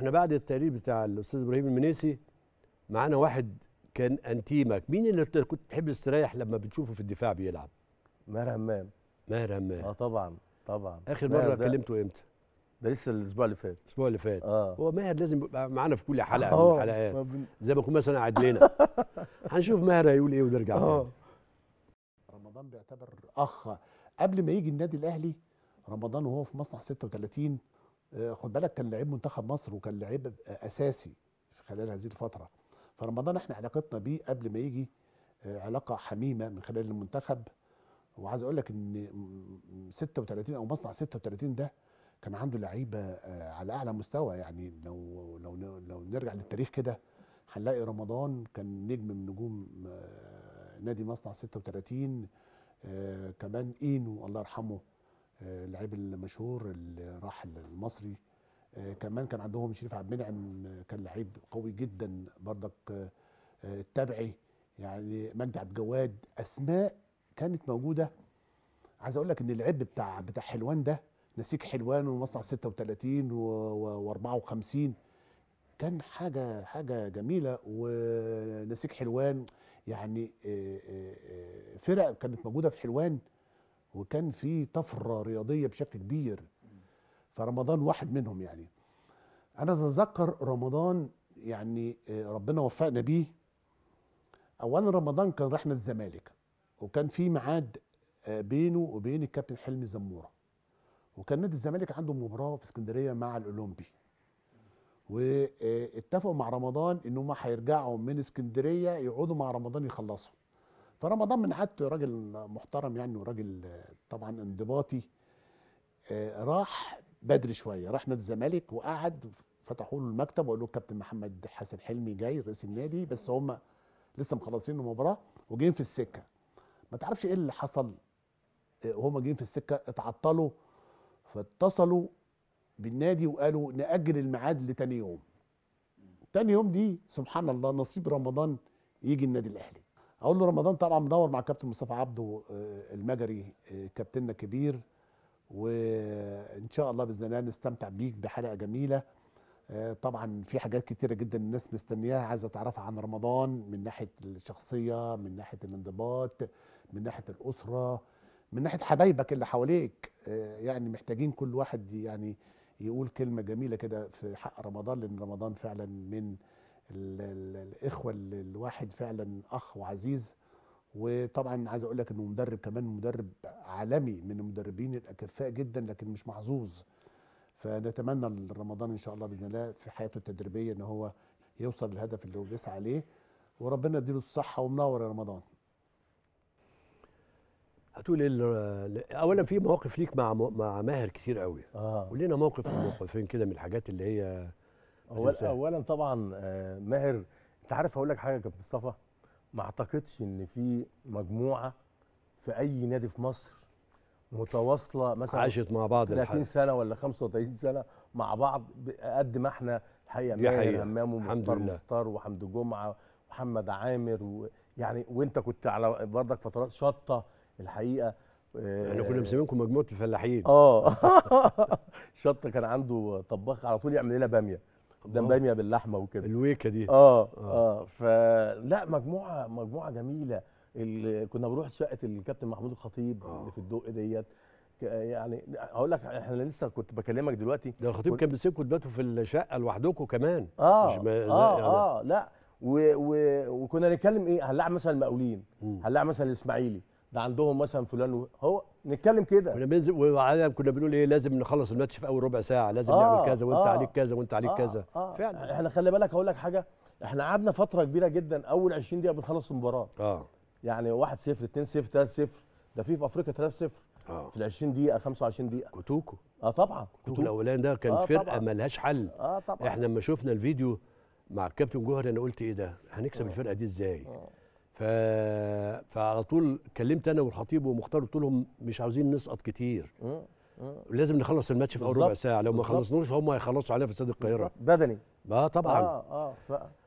احنا بعد التقرير بتاع الاستاذ ابراهيم المنيسي معانا واحد كان انتيمك مين اللي كنت تحب تستريح لما بتشوفه في الدفاع بيلعب ماهر همام ماهر همام اه طبعا طبعا اخر مره كلمته امتى ده لسه الاسبوع اللي فات الاسبوع اللي فات آه. هو ماهر لازم يبقى معانا في كل حلقه آه، من الحلقات زي ما يكون مثلا قاعد لنا هنشوف ماهر هيقول ايه ونرجع آه. رمضان بيعتبر اخ قبل ما يجي النادي الاهلي رمضان وهو في مصنع 36 آه، خد بالك كان لعيب منتخب مصر وكان لعيب اساسي خلال هذه الفتره فرمضان احنا علاقتنا بيه قبل ما يجي آه، علاقه حميمه من خلال المنتخب وعايز اقول لك ان 36 او مصنع 36 ده كان عنده لعيبه آه، على اعلى مستوى يعني لو لو لو نرجع للتاريخ كده هنلاقي رمضان كان نجم من نجوم نادي مصنع 36 كمان اينو الله يرحمه اللعيب المشهور اللي راح المصري آه، كمان كان عندهم شريف عبد المنعم آه، كان لعيب قوي جدا برضك آه، التبعي يعني مجدي عبد الجواد اسماء كانت موجوده عايز اقول لك ان العب بتاع بتاع حلوان ده نسيج حلوان ومصنع 36 و54 كان حاجه حاجه جميله ونسيج حلوان يعني فرق كانت موجوده في حلوان وكان في طفره رياضيه بشكل كبير فرمضان واحد منهم يعني انا اتذكر رمضان يعني آه، ربنا وفقنا بيه اولا رمضان كان رحنا الزمالك وكان في ميعاد آه، بينه وبين الكابتن حلمي زموره وكان نادي الزمالك عنده مباراه في اسكندريه مع الاولمبي واتفقوا آه، مع رمضان ان هم هيرجعوا من اسكندريه يقعدوا مع رمضان يخلصوا فرمضان من عادته راجل محترم يعني وراجل طبعا انضباطي آه، راح بدري شويه راح نادي الزمالك وقعد فتحوا له المكتب وقالوا له كابتن محمد حسن حلمي جاي رئيس النادي بس هم لسه مخلصين المباراه وجايين في السكه ما تعرفش ايه اللي حصل آه، وهم جايين في السكه اتعطلوا فاتصلوا بالنادي وقالوا ناجل الميعاد لتاني يوم تاني يوم دي سبحان الله نصيب رمضان يجي النادي الاهلي اقول له رمضان طبعا مدور مع كابتن مصطفى عبده آه، المجري آه، كابتننا كبير وان شاء الله باذن الله نستمتع بيك بحلقه جميله آه، طبعا في حاجات كتيره جدا الناس مستنياها عايزه تعرفها عن رمضان من ناحيه الشخصيه من ناحيه الانضباط من ناحيه الاسره من ناحيه حبايبك اللي حواليك يعني محتاجين كل واحد يعني يقول كلمه جميله كده في حق رمضان لان رمضان فعلا من الاخوه اللي الواحد فعلا اخ وعزيز وطبعا عايز اقول لك انه مدرب كمان مدرب عالمي من المدربين الاكفاء جدا لكن مش محظوظ فنتمنى رمضان ان شاء الله باذن الله في حياته التدريبيه ان هو يوصل للهدف اللي هو بيسعى عليه وربنا يديله الصحه ومنور يا رمضان هتقول إيه اولا في مواقف ليك مع مع ماهر كتير قوي آه. ولينا موقف موقفين كده من الحاجات اللي هي أول اولا طبعا آه، ماهر انت عارف هقول لك حاجه يا كابتن مصطفى ما اعتقدش ان في مجموعه في اي نادي في مصر متواصله مثلا عاشت مع بعض 30 الحاجة. سنه ولا 35 سنه مع بعض قد ما احنا الحقيقه ماهر همام ومختار مختار وحمد جمعه ومحمد عامر ويعني وانت كنت على برضك فترات شطه الحقيقه آه، احنا كنا مسمينكم مجموعه الفلاحين اه شطه كان عنده طباخ على طول يعمل لنا باميه ده آه. باميه باللحمه وكده الويكه دي اه اه, آه. فلا مجموعه مجموعه جميله اللي كنا بنروح شقه الكابتن محمود الخطيب آه. اللي في الدق ديت يعني هقول لك احنا لسه كنت بكلمك دلوقتي ده الخطيب كان بيسيبكم دلوقتي في الشقه لوحدكم كمان اه مش اه, آه، يعني. اه لا و و وكنا نتكلم ايه هنلاعب مثلا المقاولين هنلاعب مثلا الاسماعيلي ده عندهم مثلا فلان هو نتكلم كده كنا بننزل وعاده كنا بنقول ايه لازم نخلص الماتش في اول ربع ساعه لازم آه نعمل كذا وانت آه عليك كذا وانت عليك آه كذا آه،, آه فعلا احنا خلي بالك هقول لك حاجه احنا قعدنا فتره كبيره جدا اول 20 دقيقه بنخلص المباراه اه يعني 1 0 2 0 3 0 ده في في افريقيا 3 0 آه. في ال 20 دقيقه 25 دقيقه كوتوكو اه طبعا كوتوكو الاولاني ده كان آه فرقه مالهاش حل اه طبعا احنا لما شفنا الفيديو مع الكابتن جوهر انا قلت ايه ده هنكسب آه. الفرقه دي ازاي آه. فعلى طول كلمت انا والخطيب ومختار قلت لهم مش عاوزين نسقط كتير لازم نخلص الماتش في اول ربع ساعه لو ما خلصناش هم هيخلصوا علينا في استاد القاهره بدني اه طبعا اه اه